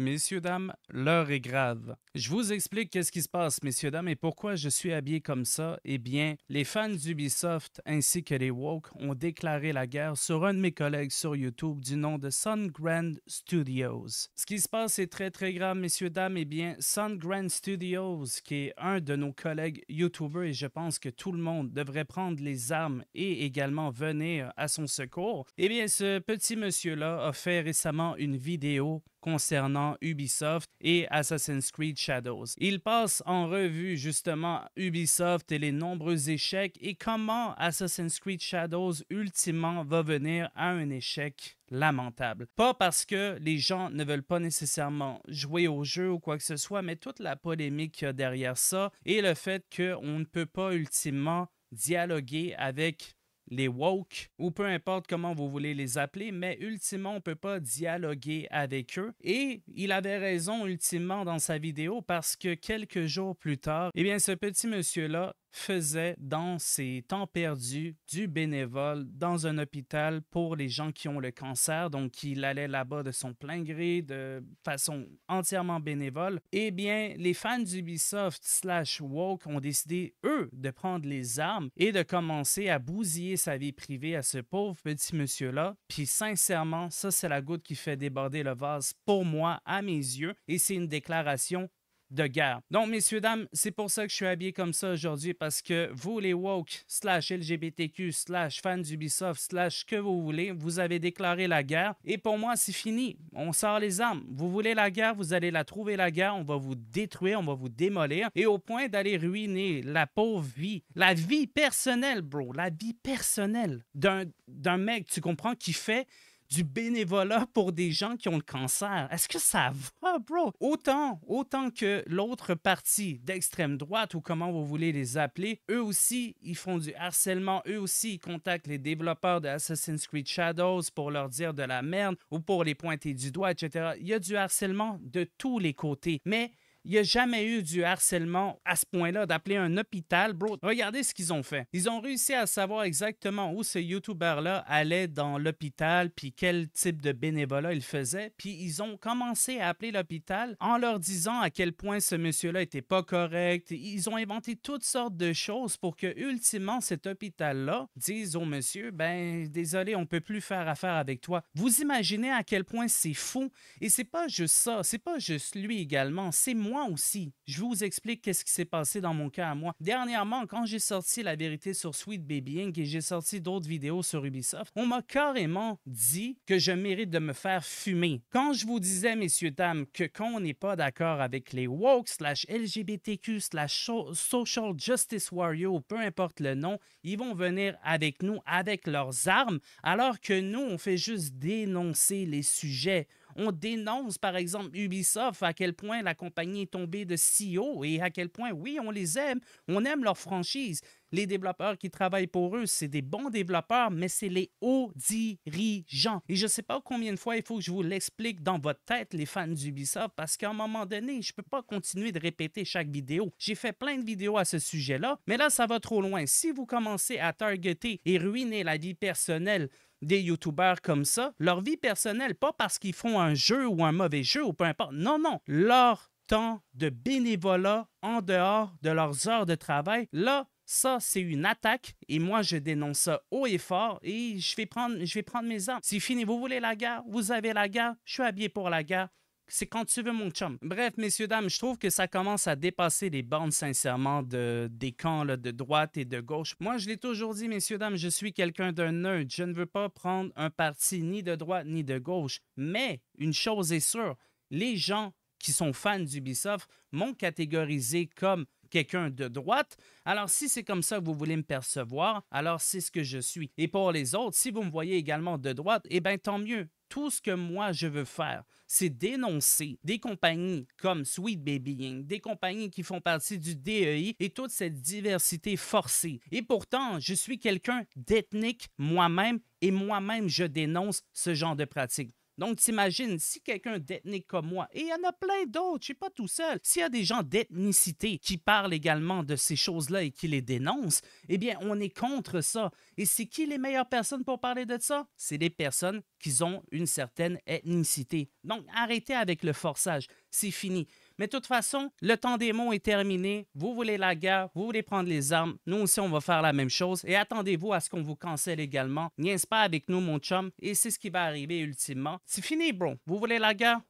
Messieurs, dames, l'heure est grave. Je vous explique qu'est-ce qui se passe, messieurs, dames, et pourquoi je suis habillé comme ça. Eh bien, les fans d'Ubisoft ainsi que les woke ont déclaré la guerre sur un de mes collègues sur YouTube du nom de Sun Grand Studios. Ce qui se passe est très très grave, messieurs, dames. Eh bien, Sun Grand Studios, qui est un de nos collègues YouTubers, et je pense que tout le monde devrait prendre les armes et également venir à son secours. Eh bien, ce petit monsieur-là a fait récemment une vidéo concernant Ubisoft et Assassin's Creed Shadows. Il passe en revue justement Ubisoft et les nombreux échecs et comment Assassin's Creed Shadows ultimement va venir à un échec lamentable. Pas parce que les gens ne veulent pas nécessairement jouer au jeu ou quoi que ce soit, mais toute la polémique derrière ça et le fait qu'on ne peut pas ultimement dialoguer avec les woke, ou peu importe comment vous voulez les appeler, mais ultimement, on ne peut pas dialoguer avec eux. Et il avait raison ultimement dans sa vidéo parce que quelques jours plus tard, eh bien, ce petit monsieur-là faisait dans ses temps perdus du bénévole dans un hôpital pour les gens qui ont le cancer. Donc, il allait là-bas de son plein gré, de façon entièrement bénévole. Eh bien, les fans d'Ubisoft slash Woke ont décidé, eux, de prendre les armes et de commencer à bousiller sa vie privée à ce pauvre petit monsieur-là. Puis, sincèrement, ça, c'est la goutte qui fait déborder le vase pour moi, à mes yeux. Et c'est une déclaration de guerre. Donc, messieurs, dames, c'est pour ça que je suis habillé comme ça aujourd'hui, parce que vous, les woke, slash LGBTQ, slash fans d'Ubisoft, slash que vous voulez, vous avez déclaré la guerre. Et pour moi, c'est fini. On sort les armes. Vous voulez la guerre, vous allez la trouver, la guerre. On va vous détruire, on va vous démolir. Et au point d'aller ruiner la pauvre vie, la vie personnelle, bro, la vie personnelle d'un mec, tu comprends, qui fait du bénévolat pour des gens qui ont le cancer. Est-ce que ça va, bro? Autant, autant que l'autre partie d'extrême droite ou comment vous voulez les appeler, eux aussi, ils font du harcèlement, eux aussi, ils contactent les développeurs de Assassin's Creed Shadows pour leur dire de la merde ou pour les pointer du doigt, etc. Il y a du harcèlement de tous les côtés. Mais il n'y a jamais eu du harcèlement à ce point-là d'appeler un hôpital, bro. Regardez ce qu'ils ont fait. Ils ont réussi à savoir exactement où ce YouTuber-là allait dans l'hôpital, puis quel type de bénévolat il faisait. Puis ils ont commencé à appeler l'hôpital en leur disant à quel point ce monsieur-là était pas correct. Ils ont inventé toutes sortes de choses pour que, ultimement, cet hôpital-là dise au monsieur, ben, désolé, on peut plus faire affaire avec toi. Vous imaginez à quel point c'est fou. Et c'est pas juste ça, c'est pas juste lui également, c'est moi aussi. Je vous explique qu'est-ce qui s'est passé dans mon cas à moi. Dernièrement, quand j'ai sorti la vérité sur Sweet Baby Inc. et j'ai sorti d'autres vidéos sur Ubisoft, on m'a carrément dit que je mérite de me faire fumer. Quand je vous disais, messieurs, dames, que quand on n'est pas d'accord avec les woke slash LGBTQ slash social justice warrior, peu importe le nom, ils vont venir avec nous avec leurs armes, alors que nous, on fait juste dénoncer les sujets on dénonce, par exemple, Ubisoft, à quel point la compagnie est tombée de si haut et à quel point, oui, on les aime, on aime leur franchise. Les développeurs qui travaillent pour eux, c'est des bons développeurs, mais c'est les hauts dirigeants. Et je ne sais pas combien de fois il faut que je vous l'explique dans votre tête, les fans d'Ubisoft, parce qu'à un moment donné, je ne peux pas continuer de répéter chaque vidéo. J'ai fait plein de vidéos à ce sujet-là, mais là, ça va trop loin. Si vous commencez à targeter et ruiner la vie personnelle des youtubeurs comme ça, leur vie personnelle, pas parce qu'ils font un jeu ou un mauvais jeu ou peu importe. Non, non. Leur temps de bénévolat en dehors de leurs heures de travail, là, ça, c'est une attaque et moi, je dénonce ça haut et fort et je vais prendre, je vais prendre mes armes. C'est fini, vous voulez la guerre, vous avez la guerre, je suis habillé pour la guerre, c'est quand tu veux mon chum. Bref, messieurs, dames, je trouve que ça commence à dépasser les bornes, sincèrement, de, des camps de droite et de gauche. Moi, je l'ai toujours dit, messieurs, dames, je suis quelqu'un d'un neutre. Je ne veux pas prendre un parti ni de droite ni de gauche. Mais une chose est sûre, les gens qui sont fans d'Ubisoft m'ont catégorisé comme quelqu'un de droite, alors si c'est comme ça que vous voulez me percevoir, alors c'est ce que je suis. Et pour les autres, si vous me voyez également de droite, eh bien tant mieux. Tout ce que moi je veux faire, c'est dénoncer des compagnies comme Sweet Baby des compagnies qui font partie du DEI et toute cette diversité forcée. Et pourtant, je suis quelqu'un d'ethnique moi-même et moi-même je dénonce ce genre de pratique. Donc, t'imagines, si quelqu'un d'ethnique comme moi, et il y en a plein d'autres, je suis pas tout seul, s'il y a des gens d'ethnicité qui parlent également de ces choses-là et qui les dénoncent, eh bien, on est contre ça. Et c'est qui les meilleures personnes pour parler de ça? C'est les personnes qui ont une certaine ethnicité. Donc, arrêtez avec le forçage. C'est fini. Mais de toute façon, le temps des mots est terminé. Vous voulez la guerre, vous voulez prendre les armes. Nous aussi, on va faire la même chose. Et attendez-vous à ce qu'on vous cancelle également. Niaise pas avec nous, mon chum. Et c'est ce qui va arriver ultimement. C'est fini, bro. Vous voulez la guerre?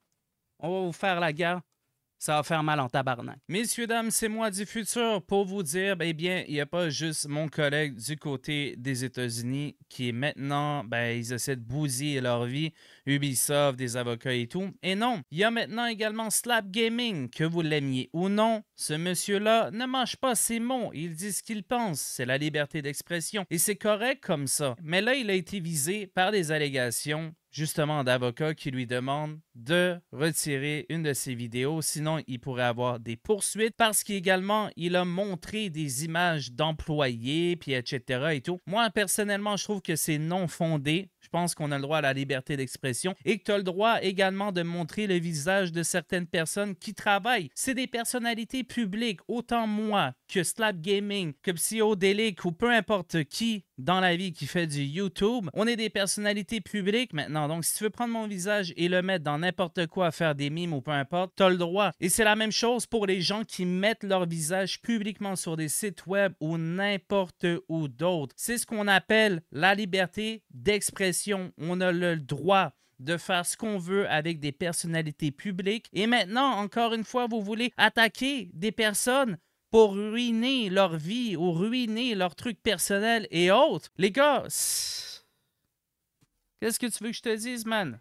On va vous faire la guerre ça va faire mal en tabarnak. Messieurs, dames, c'est moi du futur pour vous dire, ben, eh bien, il n'y a pas juste mon collègue du côté des États-Unis qui est maintenant, ben, ils essaient de bousiller leur vie, Ubisoft, des avocats et tout. Et non, il y a maintenant également Slap Gaming, que vous l'aimiez ou non, ce monsieur-là ne mange pas ses mots, il dit ce qu'il pense, c'est la liberté d'expression, et c'est correct comme ça. Mais là, il a été visé par des allégations justement d'avocats qui lui demandent de retirer une de ses vidéos, sinon il pourrait avoir des poursuites parce qu'également il a montré des images d'employés, puis etc. et tout. Moi personnellement, je trouve que c'est non fondé. Je pense qu'on a le droit à la liberté d'expression et que tu as le droit également de montrer le visage de certaines personnes qui travaillent. C'est des personnalités publiques, autant moi que Slap Gaming, que Psyodélique ou peu importe qui dans la vie qui fait du YouTube. On est des personnalités publiques maintenant, donc si tu veux prendre mon visage et le mettre dans n'importe quoi, faire des mimes ou peu importe, tu as le droit. Et c'est la même chose pour les gens qui mettent leur visage publiquement sur des sites web ou n'importe où d'autres. C'est ce qu'on appelle la liberté d'expression on a le droit de faire ce qu'on veut avec des personnalités publiques. Et maintenant, encore une fois, vous voulez attaquer des personnes pour ruiner leur vie ou ruiner leur truc personnel et autres. Les gars, qu'est-ce que tu veux que je te dise, man?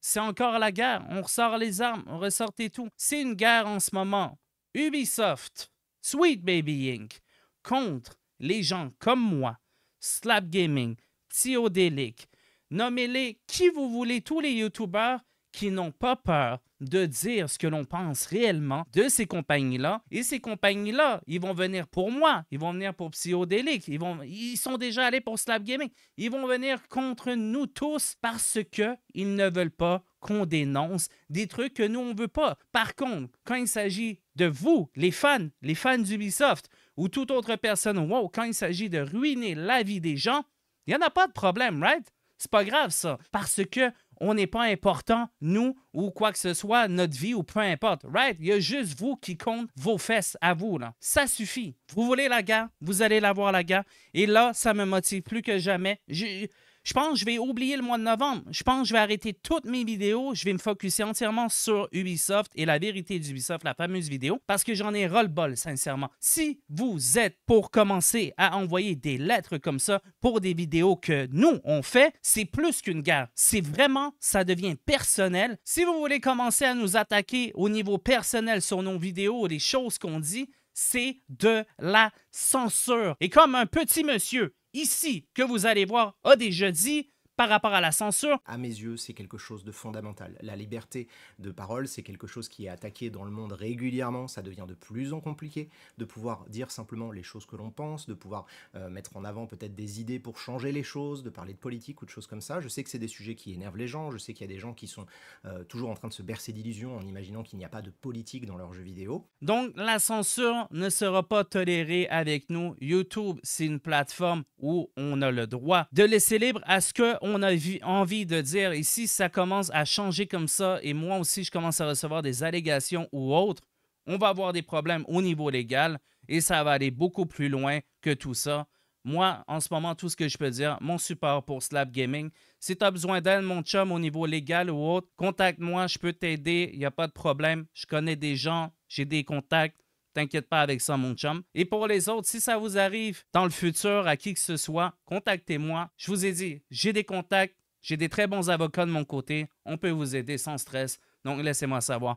C'est encore la guerre. On ressort les armes, on ressort tout. C'est une guerre en ce moment. Ubisoft, Sweet Baby Inc. contre les gens comme moi Slap Gaming, Psyodélique, nommez-les qui vous voulez, tous les YouTubers qui n'ont pas peur de dire ce que l'on pense réellement de ces compagnies-là. Et ces compagnies-là, ils vont venir pour moi, ils vont venir pour Psyodélique, ils, vont, ils sont déjà allés pour Slap Gaming, ils vont venir contre nous tous parce qu'ils ne veulent pas qu'on dénonce des trucs que nous, on ne veut pas. Par contre, quand il s'agit de vous, les fans, les fans d'Ubisoft, ou toute autre personne, wow, quand il s'agit de ruiner la vie des gens, il n'y en a pas de problème, right? C'est pas grave ça, parce que on n'est pas important, nous ou quoi que ce soit, notre vie ou peu importe, right? Il y a juste vous qui compte vos fesses à vous, là. Ça suffit. Vous voulez la guerre, vous allez la voir, la guerre. Et là, ça me motive plus que jamais. Je, je pense que je vais oublier le mois de novembre. Je pense que je vais arrêter toutes mes vidéos. Je vais me focusser entièrement sur Ubisoft et la vérité d'Ubisoft, la fameuse vidéo, parce que j'en ai ras-le-bol, sincèrement. Si vous êtes pour commencer à envoyer des lettres comme ça pour des vidéos que nous, on fait, c'est plus qu'une guerre. C'est vraiment, ça devient personnel. Si vous voulez commencer à nous attaquer au niveau personnel sur nos vidéos, les choses qu'on dit, c'est de la censure. Et comme un petit monsieur ici que vous allez voir a ah, des jeudis par rapport à la censure. À mes yeux, c'est quelque chose de fondamental. La liberté de parole, c'est quelque chose qui est attaqué dans le monde régulièrement. Ça devient de plus en compliqué de pouvoir dire simplement les choses que l'on pense, de pouvoir euh, mettre en avant peut-être des idées pour changer les choses, de parler de politique ou de choses comme ça. Je sais que c'est des sujets qui énervent les gens. Je sais qu'il y a des gens qui sont euh, toujours en train de se bercer d'illusions en imaginant qu'il n'y a pas de politique dans leurs jeux vidéo. Donc la censure ne sera pas tolérée avec nous. YouTube, c'est une plateforme où on a le droit de laisser libre à ce qu'on on a envie de dire, et si ça commence à changer comme ça, et moi aussi je commence à recevoir des allégations ou autres, on va avoir des problèmes au niveau légal et ça va aller beaucoup plus loin que tout ça. Moi, en ce moment, tout ce que je peux dire, mon support pour Slap Gaming. Si tu as besoin d'aide, mon chum, au niveau légal ou autre, contacte-moi, je peux t'aider, il n'y a pas de problème. Je connais des gens, j'ai des contacts, T'inquiète pas avec ça, mon chum. Et pour les autres, si ça vous arrive dans le futur à qui que ce soit, contactez-moi. Je vous ai dit, j'ai des contacts, j'ai des très bons avocats de mon côté. On peut vous aider sans stress. Donc, laissez-moi savoir.